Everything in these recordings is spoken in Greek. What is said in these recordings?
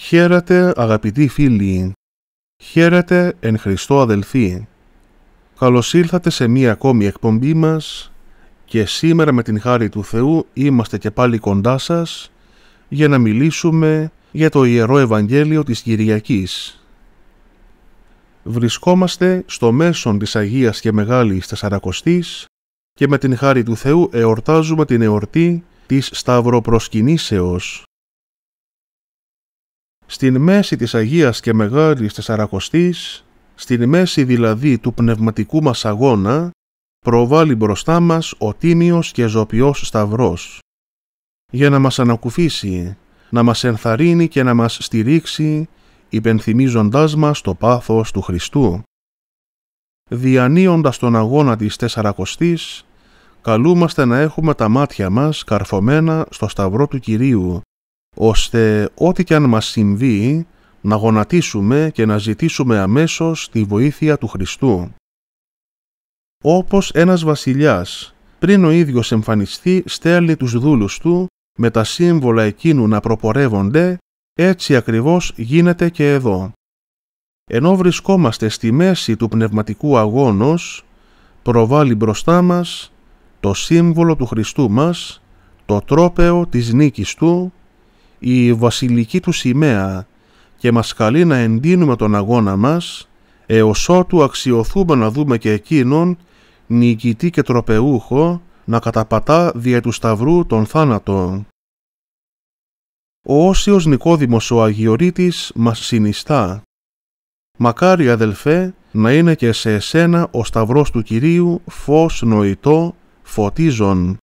Χαίρετε αγαπητοί φίλοι, χαίρετε εν Χριστώ αδελφοί. Καλώς ήλθατε σε μία ακόμη εκπομπή μας και σήμερα με την χάρη του Θεού είμαστε και πάλι κοντά σας για να μιλήσουμε για το Ιερό Ευαγγέλιο της Κυριακής. Βρισκόμαστε στο μέσον της Αγίας και Μεγάλης Τεσσαρακοστής και με την χάρη του Θεού εορτάζουμε την εορτή της Σταυροπροσκυνήσεως στην μέση της Αγίας και Μεγάλης Τεσσαρακοστής, στην μέση δηλαδή του πνευματικού μας αγώνα, προβάλλει μπροστά μας ο τίμιος και ζωπιός σταυρός, για να μας ανακουφίσει, να μας ενθαρρύνει και να μας στηρίξει, υπενθυμίζοντάς μας το πάθος του Χριστού. Διανύοντας τον αγώνα της Τεσσαρακοστής, καλούμαστε να έχουμε τα μάτια μας καρφωμένα στο σταυρό του Κυρίου, ώστε ό,τι και αν μας συμβεί να γονατίσουμε και να ζητήσουμε αμέσως τη βοήθεια του Χριστού. Όπως ένας βασιλιάς, πριν ο ίδιος εμφανιστεί, στέλνει τους δούλους του με τα σύμβολα εκείνου να προπορεύονται, έτσι ακριβώς γίνεται και εδώ. Ενώ βρισκόμαστε στη μέση του πνευματικού αγώνος, προβάλλει μπροστά μας το σύμβολο του Χριστού μας, το τρόπεο της νίκης Του η βασιλική του σημαία και μας καλεί να εντείνουμε τον αγώνα μας έως ότου αξιοθούμε να δούμε και εκείνον νικητή και τροπεούχο να καταπατά δια του σταυρού τον θάνατο. Ο Όσιος Νικόδημος ο Αγιορείτης μας συνιστά. Μακάρι αδελφέ να είναι και σε εσένα ο σταυρός του Κυρίου φως νοητό φωτίζον.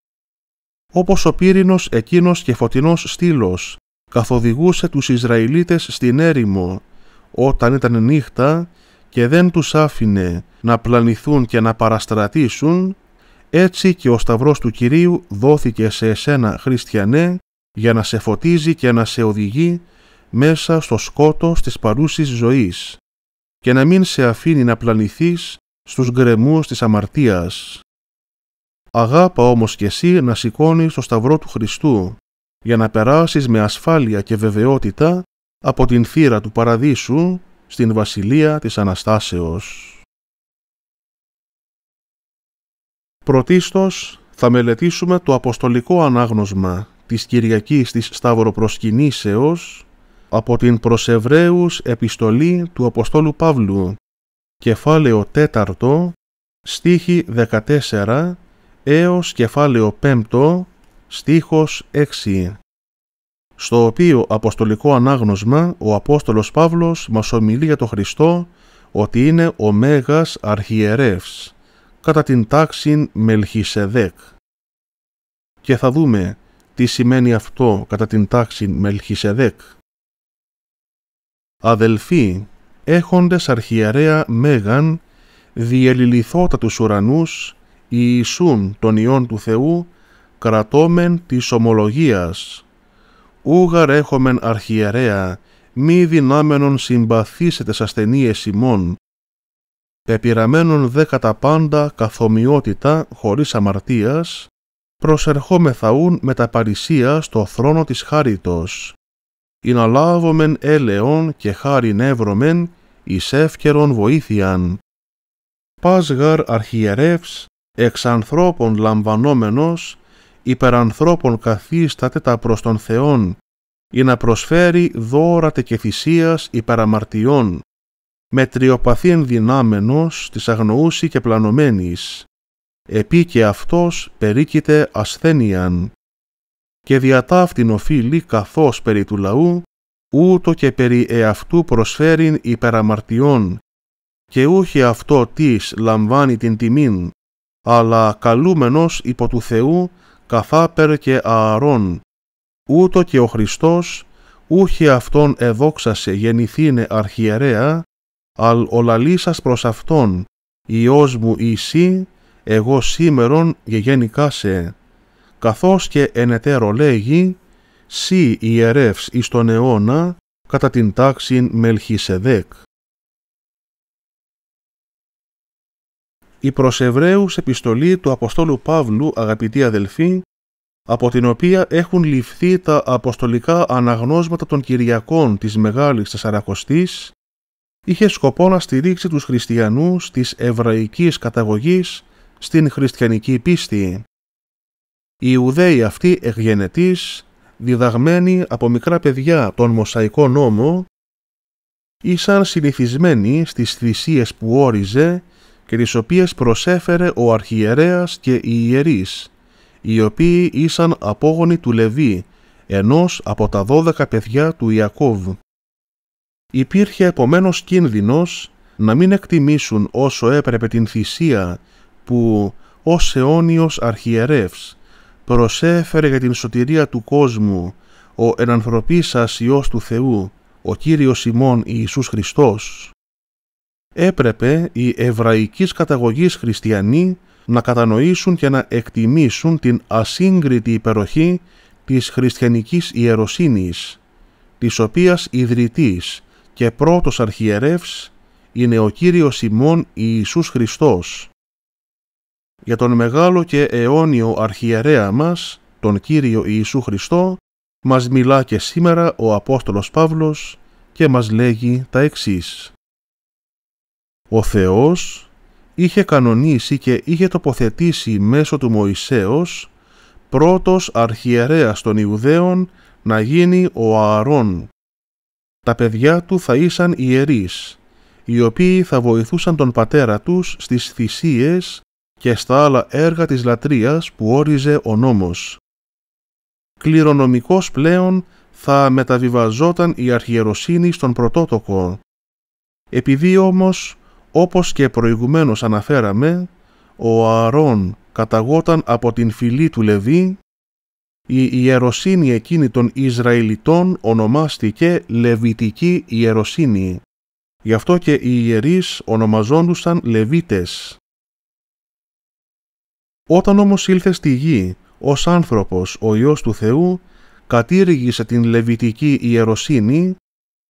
Όπως ο πύρινος εκείνος και φωτεινός στήλος καθοδηγούσε τους Ισραηλίτες στην έρημο όταν ήταν νύχτα και δεν τους άφηνε να πλανηθούν και να παραστρατήσουν, έτσι και ο σταυρός του Κυρίου δόθηκε σε εσένα χριστιανέ για να σε φωτίζει και να σε οδηγεί μέσα στο σκότο της παρούσης ζωής και να μην σε αφήνει να πλανηθείς στους γκρεμούς της αμαρτίας. Αγάπα όμως και εσύ να σηκώνεις το σταυρό του Χριστού για να περάσεις με ασφάλεια και βεβαιότητα από την θύρα του παραδείσου στην βασιλεία της Αναστάσεως. Πρωτίστως θα μελετήσουμε το αποστολικό ανάγνωσμα της Κυριακής της Σταυροπροσκυνήσεως από την Προσεβραίους επιστολή του Αποστόλου Παύλου, κεφάλαιο 4, στίχη 14 έως κεφάλαιο 5, στίχος 6, στο οποίο αποστολικό ανάγνωσμα ο Απόστολος Παύλος μας ομιλεί για τον Χριστό ότι είναι ο Μέγας Αρχιερεύς, κατά την τάξη Μελχισεδέκ. Και θα δούμε τι σημαίνει αυτό κατά την τάξη Μελχισεδέκ. Αδελφοί, έχοντες αρχιερέα Μέγαν, διελιληθώτα τους ουρανούς, Ιησούν των Υιών του Θεού, κρατώμεν της ομολογίας. Ούγαρ έχομεν αρχιερέα, μη δυνάμενον σ' ασθενείες ημών, πεπειραμένων δε κατά πάντα καθομοιότητα χωρίς αμαρτίας, προσερχόμεθα ούν με τα παρησία στο θρόνο της χάριτος. Ιναλάβομεν έλεον και χάριν εύρωμεν, εις εύκαιρον βοήθειαν. Πάσγαρ αρχιερεύς, εξ ανθρώπων λαμβανόμενος, υπερανθρώπων καθίσταται τα προς τον Θεόν, ή να προσφέρει δώρατε και θυσίας υπεραμαρτιών, με τριοπαθή δυνάμενος της αγνοούση και πλανωμένης, επί και αυτός περίκειται ασθένειαν, και διατάφτην οφείλει καθώς περί του λαού, ούτω και περί εαυτού προσφέρειν υπεραμαρτιών, και ούχι αυτό της λαμβάνει την τιμήν, αλλά καλούμενος υπό του Θεού καθάπερ και ααρών, ούτω και ο Χριστός, ούχι αυτόν εδόξασε γεννηθήνε αρχιερέα, αλ ολαλήσας προς αυτόν, Υιός μου Ιησύ, εγώ σήμερον γεγένικά σε, καθώς και ενετέρω λέγει, «Συ ιερεύς εις τον αιώνα, κατά την τάξην Μελχισεδέκ». η προς επιστολή του Αποστόλου Παύλου, αγαπητοί αδελφοί, από την οποία έχουν ληφθεί τα αποστολικά αναγνώσματα των Κυριακών της Μεγάλης Τεσσαρακοστής, είχε σκοπό να στηρίξει τους χριστιανούς της εβραϊκής καταγωγής στην χριστιανική πίστη. Οι Ιουδαίοι αυτοί εγγενετείς, διδαγμένοι από μικρά παιδιά τον Μοσαϊκό νόμο, ήσαν συνηθισμένοι στις θυσίες που όριζε και τις οποίες προσέφερε ο αρχιερέας και οι ιερείς, οι οποίοι ήσαν απόγονοι του Λεβί, ενός από τα δώδεκα παιδιά του Ιακώβ. Υπήρχε επομένως κίνδυνος να μην εκτιμήσουν όσο έπρεπε την θυσία που ως αιώνιος αρχιερεύς προσέφερε για την σωτηρία του κόσμου ο ενανθρωπής Υιός του Θεού, ο Κύριος ημών Ιησούς Χριστός έπρεπε οι εβραϊκής καταγωγής χριστιανοί να κατανοήσουν και να εκτιμήσουν την ασύγκριτη υπεροχή της χριστιανικής ιεροσύνης, της οποίας ιδρυτής και πρώτος αρχιερεύς είναι ο Κύριος ημών Ιησούς Χριστός. Για τον μεγάλο και αιώνιο αρχιερέα μας, τον Κύριο Ιησού Χριστό, μας μιλά και σήμερα ο Απόστολος Παύλος και μας λέγει τα εξής. Ο Θεός είχε κανονίσει και είχε τοποθετήσει μέσω του Μωυσέως πρώτος αρχιερέας των Ιουδαίων να γίνει ο Ααρών. Τα παιδιά του θα ήσαν ιερείς, οι οποίοι θα βοηθούσαν τον πατέρα τους στις θυσίες και στα άλλα έργα της λατρείας που όριζε ο νόμος. Κληρονομικός πλέον θα μεταβιβαζόταν η αρχιεροσύνη στον πρωτότοκο. Επειδή όμως όπως και προηγουμένως αναφέραμε, ο Ααρών καταγόταν από την φυλή του Λεβί, η ιεροσύνη εκείνη των Ισραηλιτών ονομάστηκε Λεβιτική Ιεροσύνη. Γι' αυτό και οι ιερείς ονομαζόντουσαν Λεβίτες. Όταν όμως ήλθε στη γη, ως άνθρωπος ο Υιός του Θεού, κατήργησε την Λεβιτική Ιεροσύνη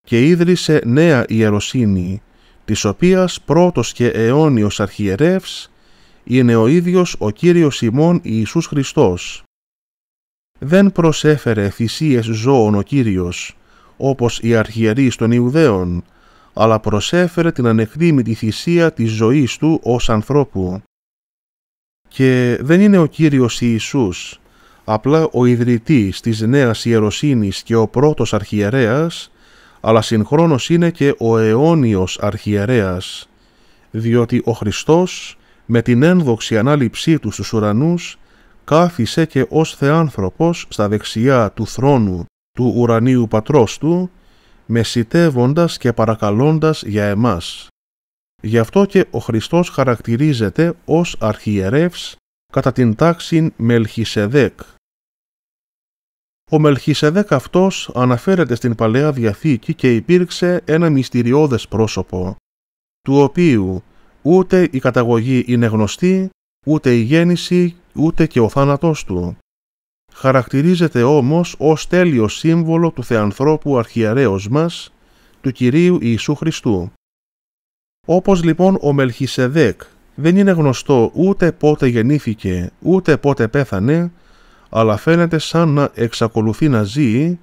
και ίδρυσε νέα Ιεροσύνη, της οποίας πρώτος και αιώνιος αρχιερεύς είναι ο ίδιος ο Κύριος ημών Ιησούς Χριστός. Δεν προσέφερε θυσίες ζώων ο Κύριος, όπως οι αρχιερείς των Ιουδαίων, αλλά προσέφερε την ανεκτήμητη θυσία της ζωής του ως ανθρώπου. Και δεν είναι ο Κύριος Ιησούς, απλά ο ιδρυτής της νέας ιεροσύνης και ο πρώτος αρχιερέας, αλλά συγχρόνως είναι και ο αιώνιος αρχιερέας, διότι ο Χριστός με την ένδοξη ανάληψή του στους ουρανούς κάθισε και ως Θεάνθρωπος στα δεξιά του θρόνου του ουρανίου πατρός του, μεσητεύοντας και παρακαλώντας για εμάς. Γι' αυτό και ο Χριστός χαρακτηρίζεται ως αρχιερεύς κατά την τάξη Μελχισεδέκ, ο Μελχισεδέκ αυτός αναφέρεται στην Παλαιά Διαθήκη και υπήρξε ένα μυστηριώδες πρόσωπο, του οποίου ούτε η καταγωγή είναι γνωστή, ούτε η γέννηση, ούτε και ο θάνατός του. Χαρακτηρίζεται όμως ως τέλειο σύμβολο του Θεανθρώπου Αρχιερέως μας, του Κυρίου Ιησού Χριστού. Όπως λοιπόν ο Μελχισεδέκ δεν είναι γνωστό ούτε πότε γεννήθηκε, ούτε πότε πέθανε, αλλά φαίνεται σαν να εξακολουθεί να ζει,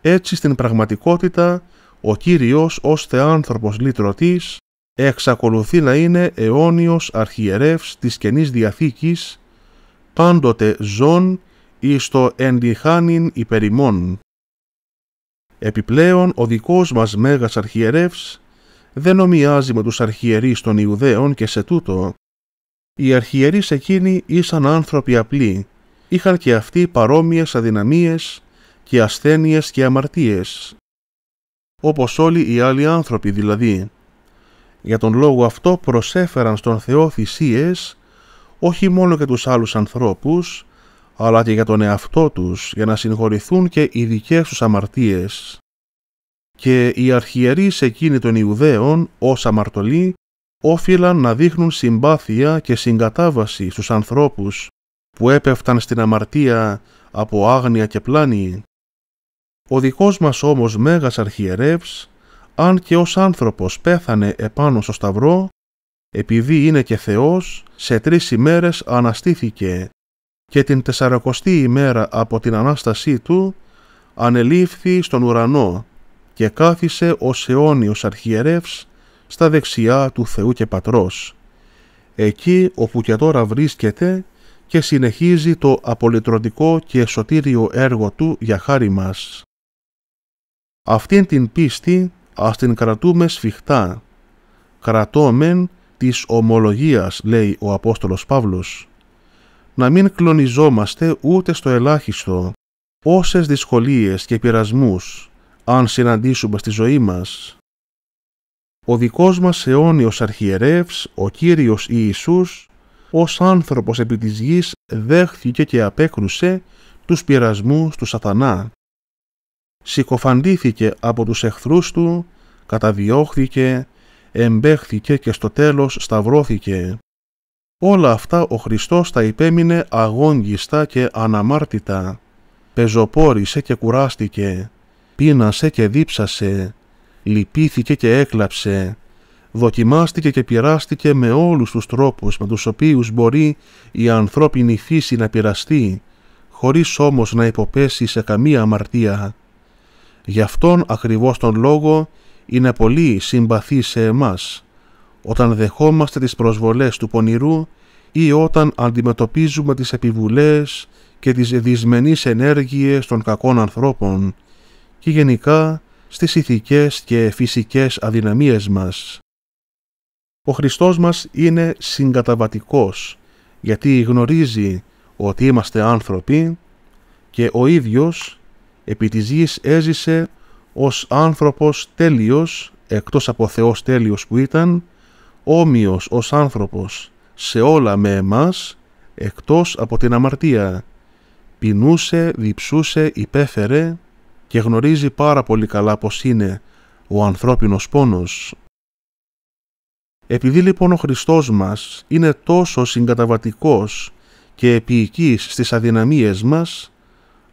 έτσι στην πραγματικότητα ο Κύριος ως Θεάνθρωπος Λυτρωτής εξακολουθεί να είναι αιώνιος αρχιερεύς της Καινής Διαθήκης, πάντοτε ζών εις το εντυχάνιν υπερημών. Επιπλέον, ο δικός μας Μέγας Αρχιερεύς δεν ομοιάζει με τους αρχιερείς των Ιουδαίων και σε τούτο. Οι αρχιερείς εκείνοι ήσαν άνθρωποι απλοί, είχαν και αυτοί παρόμοιες αδυναμίες και ασθένειες και αμαρτίες, όπως όλοι οι άλλοι άνθρωποι δηλαδή. Για τον λόγο αυτό προσέφεραν στον Θεό θυσίες, όχι μόνο για τους άλλους ανθρώπους, αλλά και για τον εαυτό τους, για να συγχωρηθούν και οι δικές τους αμαρτίες. Και οι αρχιερείς εκείνοι των Ιουδαίων, ως αμαρτωλοί, όφυλαν να δείχνουν συμπάθεια και συγκατάβαση στους ανθρώπους που έπεφταν στην αμαρτία από άγνοια και πλάνη. Ο δικός μας όμως Μέγας Αρχιερεύς, αν και ως άνθρωπος πέθανε επάνω στο σταυρό, επειδή είναι και Θεός, σε τρεις ημέρες αναστήθηκε και την τεσσαρακοστή ημέρα από την Ανάστασή Του ανελήφθη στον ουρανό και κάθισε ως αιώνιος αρχιερεύς στα δεξιά του Θεού και Πατρός, εκεί όπου και τώρα βρίσκεται και συνεχίζει το απολυτρωτικό και σωτήριο έργο του για χάρη μας. Αυτήν την πίστη ας την κρατούμε σφιχτά. Κρατώμεν της ομολογίας, λέει ο Απόστολος Παύλος. Να μην κλονιζόμαστε ούτε στο ελάχιστο, όσες δυσκολίες και πειρασμούς, αν συναντήσουμε στη ζωή μας. Ο δικός μας αιώνιος αρχιερεύς, ο Κύριος Ιησούς, ως άνθρωπος επί της γης δέχθηκε και απέκρουσε τους πειρασμούς του σατανά. Συκοφαντήθηκε από τους εχθρούς του, καταδιώχθηκε, εμπέχθηκε και στο τέλος σταυρώθηκε. Όλα αυτά ο Χριστός τα υπέμεινε αγόγγιστα και αναμάρτητα. Πεζοπόρησε και κουράστηκε, πείνασε και δίψασε, λυπήθηκε και έκλαψε, δοκιμάστηκε και πειράστηκε με όλους τους τρόπους με τους οποίους μπορεί η ανθρώπινη φύση να πειραστεί, χωρίς όμως να υποπέσει σε καμία αμαρτία. Γι' αυτόν ακριβώς τον λόγο είναι πολύ συμπαθή σε εμάς, όταν δεχόμαστε τις προσβολές του πονηρού ή όταν αντιμετωπίζουμε τις επιβουλές και τις δυσμενείς ενέργειες των κακών ανθρώπων και γενικά στις ηθικές και φυσικές αδυναμίες μας. Ο Χριστός μας είναι συγκαταβατικός γιατί γνωρίζει ότι είμαστε άνθρωποι και ο ίδιος επί της γης έζησε ως άνθρωπος τέλειος, εκτός από Θεός τέλειος που ήταν, όμοιος ως άνθρωπος σε όλα με εμάς, εκτός από την αμαρτία. Πεινούσε, διψούσε, υπέφερε και γνωρίζει πάρα πολύ καλά πως είναι ο ανθρώπινος πόνος. Επειδή λοιπόν ο Χριστός μας είναι τόσο συγκαταβατικός και επίοικης στις αδυναμίες μας,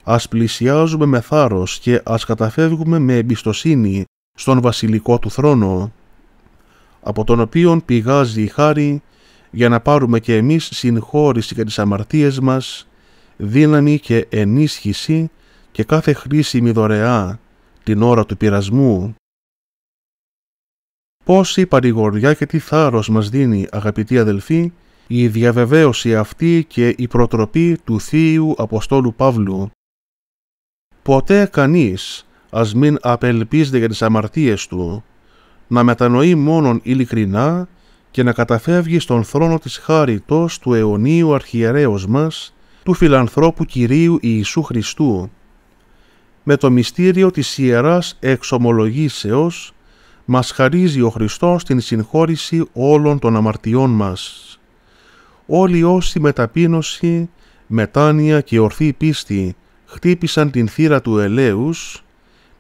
ας πλησιάζουμε με θάρρος και ας καταφεύγουμε με εμπιστοσύνη στον βασιλικό του θρόνο, από τον οποίον πηγάζει η χάρη για να πάρουμε και εμείς συγχώρηση για τις αμαρτίες μας, δύναμη και ενίσχυση και κάθε χρήσιμη δωρεά την ώρα του πειρασμού. Πόση παρηγοριά και τι θάρρος μας δίνει, αγαπητοί αδελφοί, η διαβεβαίωση αυτή και η προτροπή του Θείου Αποστόλου Παύλου. Ποτέ κανείς ας μην απελπίζεται για τις αμαρτίες του, να μετανοεί μόνον ειλικρινά και να καταφεύγει στον θρόνο της χάριτος του αιωνίου αρχιερέως μας, του φιλανθρώπου Κυρίου Ιησού Χριστού. Με το μυστήριο της Ιεράς Εξομολογήσεως μας χαρίζει ο Χριστός την συγχώρηση όλων των αμαρτιών μας. Όλοι όσοι με ταπείνωση, μετάνοια και ορθή πίστη χτύπησαν την θύρα του ελέους,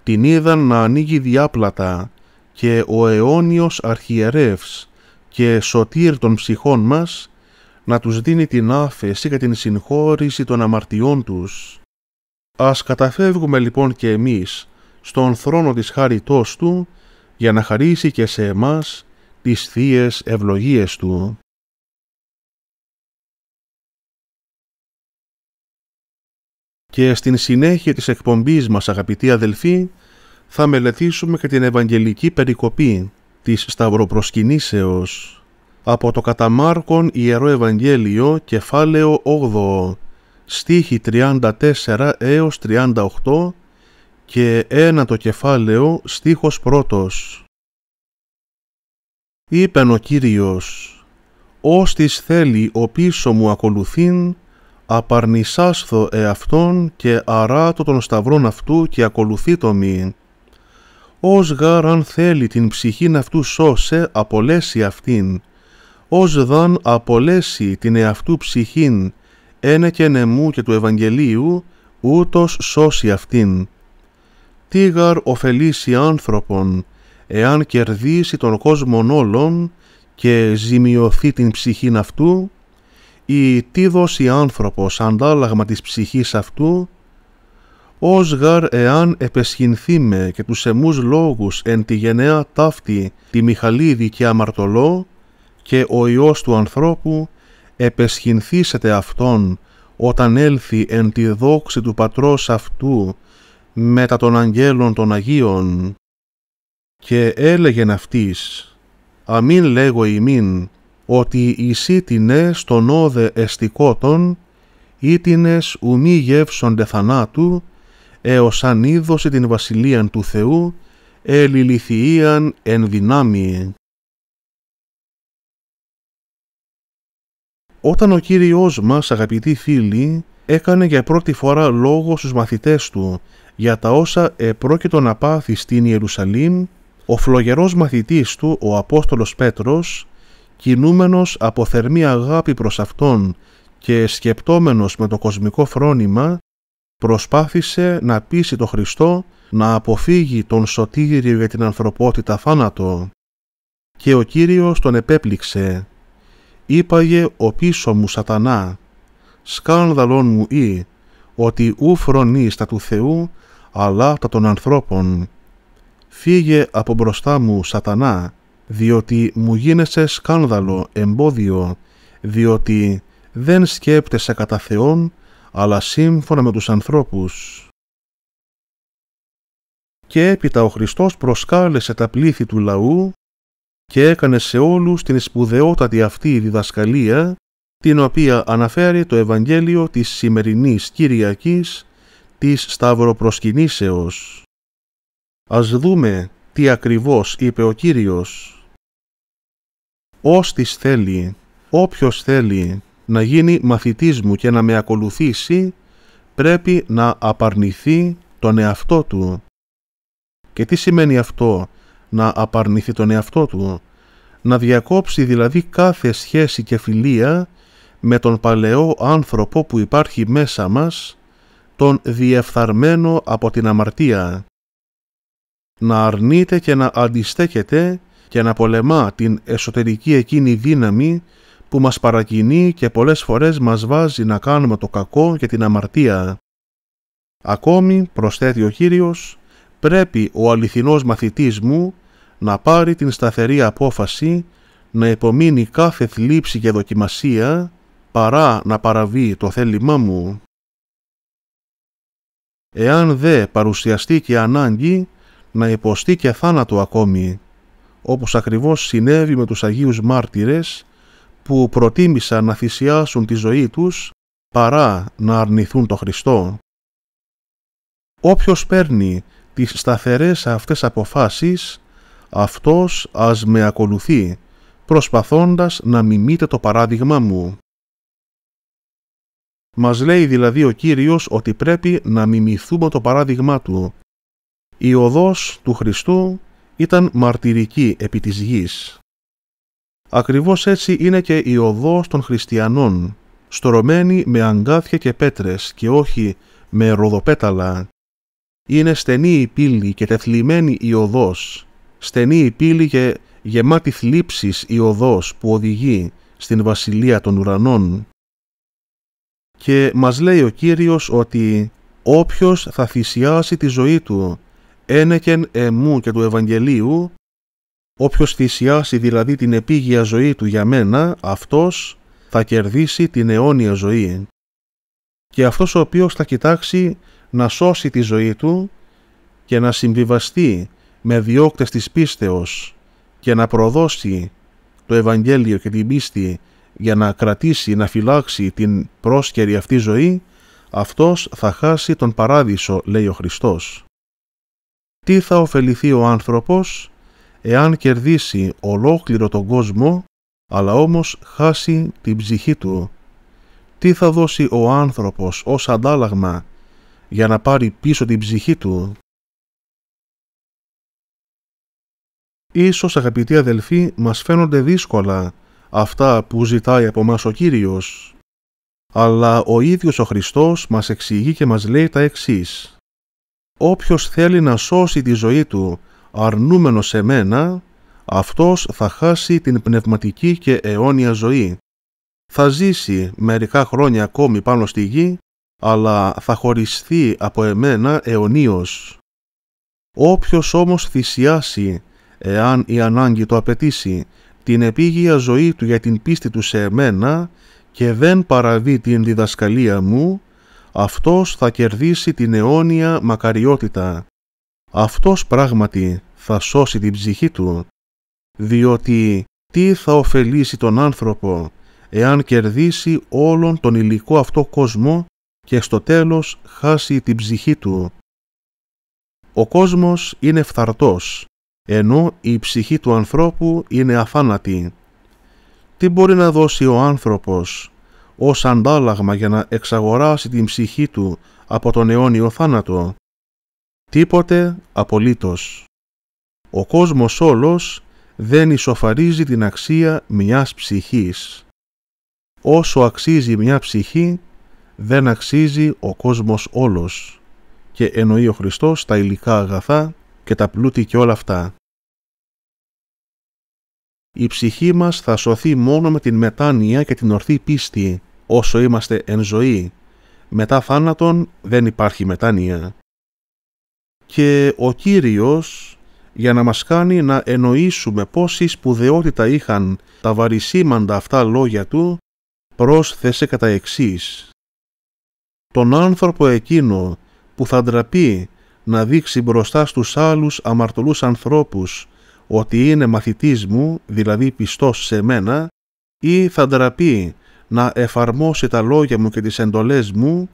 την είδαν να ανοίγει διάπλατα και ο αιώνιος αρχιερεύς και σωτήρ των ψυχών μας να τους δίνει την άφεση και την συγχώρηση των αμαρτιών τους. Ας καταφεύγουμε λοιπόν και εμείς στον θρόνο της χάριτός Του για να χαρίσει και σε εμάς τις θείες ευλογίες Του. Και στην συνέχεια της εκπομπής μας αγαπητοί αδελφοί θα μελετήσουμε και την Ευαγγελική Περικοπή της Σταυροπροσκυνήσεως από το κατά Ιερό Ευαγγέλιο κεφάλαιο 8 στίχη 34 έως 38 και ένα το κεφάλαιο στίχος πρώτος. Είπεν ο Κύριος, «Ως θέλει ο πίσω μου ακολουθήν, απαρνησάσθω εαυτόν και αράτω των σταυρών αυτού και ακολουθεί το μη. Ως γάρ αν θέλει την ψυχήν αυτού σώσε απολέσει αυτήν, ως δαν απολέσει την εαυτού ψυχήν, ένε και νεμού και του Ευαγγελίου, ούτως σώσει αυτήν τίγαρ ωφελήσει άνθρωπον, εάν κερδίσει τον κόσμο όλων και ζημιωθεί την ψυχήν αυτού, ή τι δώσει άνθρωπος αντάλλαγμα της ψυχής αυτού, ως γαρ εάν επεσχυνθεί με και τους εμούς λόγους εν τη γενναία ταύτη τη Μιχαλίδη και αμαρτωλό και ο Υιός του ανθρώπου επεσχυνθήσετε αυτόν όταν έλθει εν τη δόξη του πατρός αυτού μετά των αγγέλων των Αγίων και έλεγεν αυτής «Αμήν λέγω ημίν ότι την στον όδε εστικότων ήτινες ουμή γεύσονται θανάτου έως αν είδωσε την βασιλείαν του Θεού ελιληθιαν εν δυνάμει. Όταν ο Κύριος μας, αγαπητοί φίλοι, έκανε για πρώτη φορά λόγο στους μαθητές του για τα όσα επρόκειτο να πάθει στην Ιερουσαλήμ ο φλογερός μαθητής του, ο Απόστολος Πέτρος, κινούμενος από θερμή αγάπη προς Αυτόν και σκεπτόμενος με το κοσμικό φρόνημα, προσπάθησε να πείσει το Χριστό να αποφύγει τον σωτήριο για την ανθρωπότητα θάνατο. Και ο Κύριος τον επέπληξε. Είπαγε ο πίσω μου σατανά, σκάνδαλον μου ή, ότι ου φρονείς του Θεού αλλά τα των ανθρώπων. Φύγε από μπροστά μου, σατανά, διότι μου γίνεσαι σκάνδαλο, εμπόδιο, διότι δεν σκέπτεσαι κατά Θεόν, αλλά σύμφωνα με τους ανθρώπους. Και έπειτα ο Χριστός προσκάλεσε τα πλήθη του λαού και έκανε σε όλους την σπουδαιότατη αυτή διδασκαλία, την οποία αναφέρει το Ευαγγέλιο της σημερινής Κυριακής της σταυροπροσκυνήσεως. Ας δούμε τι ακριβώς είπε ο Κύριος. «Όστις θέλει, όποιος θέλει να γίνει μαθητής μου και να με ακολουθήσει, πρέπει να απαρνηθεί τον εαυτό του». Και τι σημαίνει αυτό, να απαρνηθεί τον εαυτό του, να διακόψει δηλαδή κάθε σχέση και φιλία με τον παλαιό άνθρωπο που υπάρχει μέσα μας τον διεφθαρμένο από την αμαρτία. Να αρνείται και να αντιστέκεται και να πολεμά την εσωτερική εκείνη δύναμη που μας παρακινεί και πολλές φορές μας βάζει να κάνουμε το κακό και την αμαρτία. Ακόμη, προσθέτει ο Κύριος, πρέπει ο αληθινός μαθητής μου να πάρει την σταθερή απόφαση να υπομείνει κάθε θλίψη και δοκιμασία παρά να παραβεί το θέλημά μου εάν δε παρουσιαστεί και ανάγκη να υποστεί και θάνατο ακόμη, όπως ακριβώς συνέβη με τους Αγίους Μάρτυρες που προτίμησαν να θυσιάσουν τη ζωή τους παρά να αρνηθούν το Χριστό. Όποιος παίρνει τις σταθερές αυτές αποφάσεις, αυτός ας με ακολουθεί, προσπαθώντας να μιμείτε το παράδειγμα μου. Μας λέει δηλαδή ο Κύριος ότι πρέπει να μιμηθούμε το παράδειγμά Του. Η οδός του Χριστού ήταν μαρτυρική επί της γης. Ακριβώς έτσι είναι και η οδός των χριστιανών, στορωμένη με αγκάθια και πέτρες και όχι με ροδοπέταλα. Είναι στενή η πύλη και τεθλιμμένη η οδός, στενή η πύλη και γεμάτη θλίψης η οδός που οδηγεί στην βασιλεία των ουρανών. Και μας λέει ο Κύριος ότι όποιος θα θυσιάσει τη ζωή του ένεκεν εμού και του Ευαγγελίου, όποιος θυσιάσει δηλαδή την επίγεια ζωή του για μένα, αυτός θα κερδίσει την αιώνια ζωή. Και αυτός ο οποίος θα κοιτάξει να σώσει τη ζωή του και να συμβιβαστεί με διώκτες της πίστεως και να προδώσει το Ευαγγέλιο και την πίστη για να κρατήσει, να φυλάξει την πρόσκαιρη αυτή ζωή, αυτός θα χάσει τον παράδεισο, λέει ο Χριστός. Τι θα ωφεληθεί ο άνθρωπος, εάν κερδίσει ολόκληρο τον κόσμο, αλλά όμως χάσει την ψυχή του. Τι θα δώσει ο άνθρωπος ως αντάλλαγμα για να πάρει πίσω την ψυχή του. Ίσως αγαπητοί αδελφοί μας φαίνονται δύσκολα αυτά που ζητάει από μας ο Κύριος. Αλλά ο ίδιος ο Χριστός μας εξηγεί και μας λέει τα εξής. Όποιος θέλει να σώσει τη ζωή του αρνούμενος σε μένα, αυτός θα χάσει την πνευματική και αιώνια ζωή. Θα ζήσει μερικά χρόνια ακόμη πάνω στη γη, αλλά θα χωριστεί από εμένα αιωνίως. Όποιος όμως θυσιάσει, εάν η ανάγκη το απαιτήσει, την επίγεια ζωή του για την πίστη του σε εμένα και δεν παραβεί την διδασκαλία μου, αυτός θα κερδίσει την αιώνια μακαριότητα. Αυτός πράγματι θα σώσει την ψυχή του, διότι τι θα ωφελήσει τον άνθρωπο εάν κερδίσει όλον τον υλικό αυτό κόσμο και στο τέλος χάσει την ψυχή του. Ο κόσμος είναι φθαρτός ενώ η ψυχή του ανθρώπου είναι αφάνατη. Τι μπορεί να δώσει ο άνθρωπος ως αντάλλαγμα για να εξαγοράσει την ψυχή του από τον αιώνιο θάνατο. Τίποτε απολύτως. Ο κόσμος όλος δεν ισοφαρίζει την αξία μιας ψυχής. Όσο αξίζει μια ψυχή, δεν αξίζει ο κόσμος όλος. Και εννοεί ο Χριστός τα υλικά αγαθά και τα πλούτη και όλα αυτά. Η ψυχή μας θα σωθεί μόνο με την μετάνοια και την ορθή πίστη όσο είμαστε εν ζωή. Μετά θάνατον δεν υπάρχει μετάνοια. Και ο Κύριος για να μας κάνει να εννοήσουμε πόση σπουδαιότητα είχαν τα βαρισίμαντα αυτά λόγια του, πρόσθεσε κατά εξής. Τον άνθρωπο εκείνο που θα ντραπεί να δείξει μπροστά στους άλλους αμαρτωλούς ανθρώπους ότι είναι μαθητής μου, δηλαδή πιστός σε μένα, ή θα ντραπεί να εφαρμόσει τα λόγια μου και τις εντολές μου,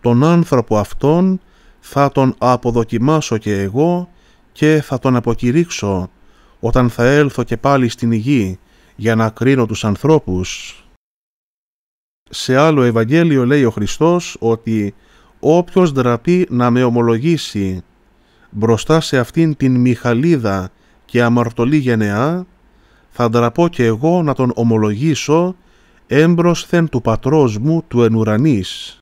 τον άνθρωπο αυτόν θα τον αποδοκιμάσω και εγώ και θα τον αποκηρύξω όταν θα έλθω και πάλι στην γη για να κρίνω τους ανθρώπους. Σε άλλο Ευαγγέλιο λέει ο Χριστός ότι όποιος δραπεί να με ομολογήσει μπροστά σε αυτήν την Μιχαλίδα και αμαρτωλή γενεά, θα ντραπώ και εγώ να τον ομολογήσω έμπροσθεν του πατρός μου του εν ουρανής.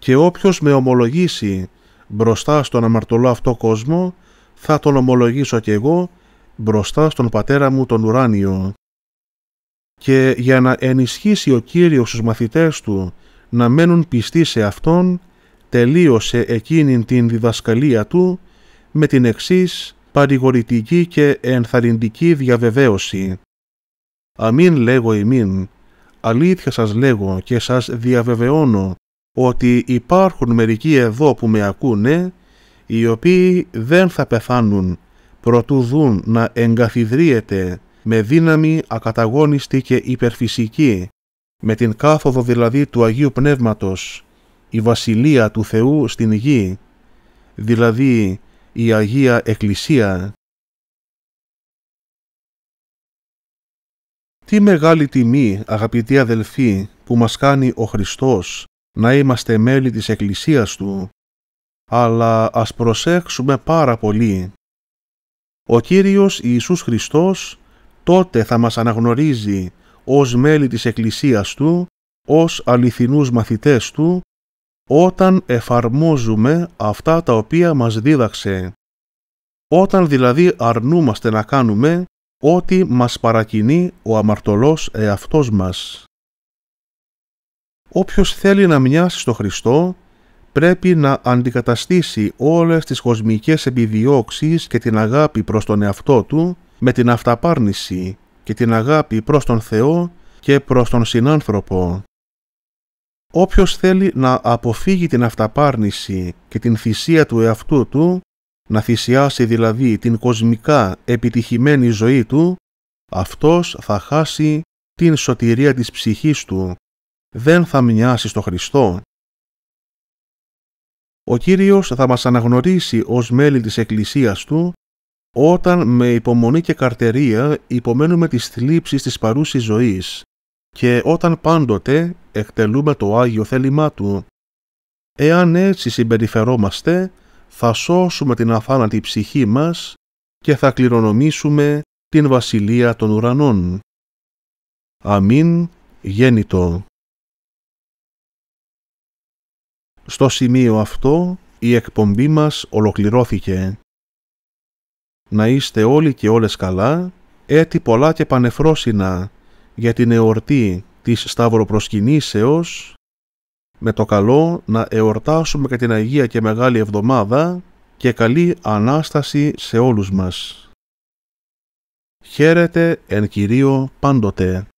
Και όποιος με ομολογήσει μπροστά στον αμαρτωλό αυτό κόσμο, θα τον ομολογήσω και εγώ μπροστά στον πατέρα μου τον ουράνιο. Και για να ενισχύσει ο Κύριος στους μαθητές του να μένουν πιστοί σε Αυτόν, τελείωσε εκείνη την διδασκαλία Του με την εξής παρηγορητική και ενθαρρυντική διαβεβαίωση. Αμήν λέγω ημίν, αλήθεια σας λέγω και σας διαβεβαιώνω ότι υπάρχουν μερικοί εδώ που με ακούνε, οι οποίοι δεν θα πεθάνουν, προτού δουν να εγκαθιδρύεται με δύναμη ακαταγόνιστη και υπερφυσική, με την κάθοδο δηλαδή του Αγίου Πνεύματος, η Βασιλεία του Θεού στην γη, δηλαδή η Αγία Εκκλησία. Τι μεγάλη τιμή, αγαπητοί αδελφοί, που μας κάνει ο Χριστός να είμαστε μέλη της Εκκλησίας Του, αλλά ας προσέξουμε πάρα πολύ. Ο Κύριος Ιησούς Χριστός τότε θα μας αναγνωρίζει ως μέλη της Εκκλησίας Του, ως αληθινούς μαθητές Του, όταν εφαρμόζουμε αυτά τα οποία μας δίδαξε. Όταν δηλαδή αρνούμαστε να κάνουμε ό,τι μας παρακινεί ο αμαρτωλός εαυτός μας. Όποιος θέλει να μοιάσει στο Χριστό, πρέπει να αντικαταστήσει όλες τις κοσμικές επιδιώξεις και την αγάπη προς τον εαυτό του με την αυταπάρνηση και την αγάπη προς τον Θεό και προς τον συνάνθρωπο. Όποιος θέλει να αποφύγει την αυταπάρνηση και την θυσία του εαυτού του, να θυσιάσει δηλαδή την κοσμικά επιτυχημένη ζωή του, αυτός θα χάσει την σωτηρία της ψυχής του, δεν θα μοιάσει στο Χριστό. Ο Κύριος θα μας αναγνωρίσει ως μέλη της Εκκλησίας Του όταν με υπομονή και καρτερία υπομένουμε τις θλίψεις της παρούσης ζωής και όταν πάντοτε εκτελούμε το Άγιο θέλημά Του. Εάν έτσι συμπεριφερόμαστε, θα σώσουμε την αθάνατη ψυχή μας και θα κληρονομήσουμε την Βασιλεία των Ουρανών. Αμήν γέννητο. Στο σημείο αυτό η εκπομπή μας ολοκληρώθηκε να είστε όλοι και όλες καλά, έτη πολλά και πανεφρόσινα για την εορτή της Σταυροπροσκυνήσεως, με το καλό να εορτάσουμε και την Αγία και Μεγάλη Εβδομάδα και καλή Ανάσταση σε όλους μας. Χαίρετε εν Κυρίω πάντοτε.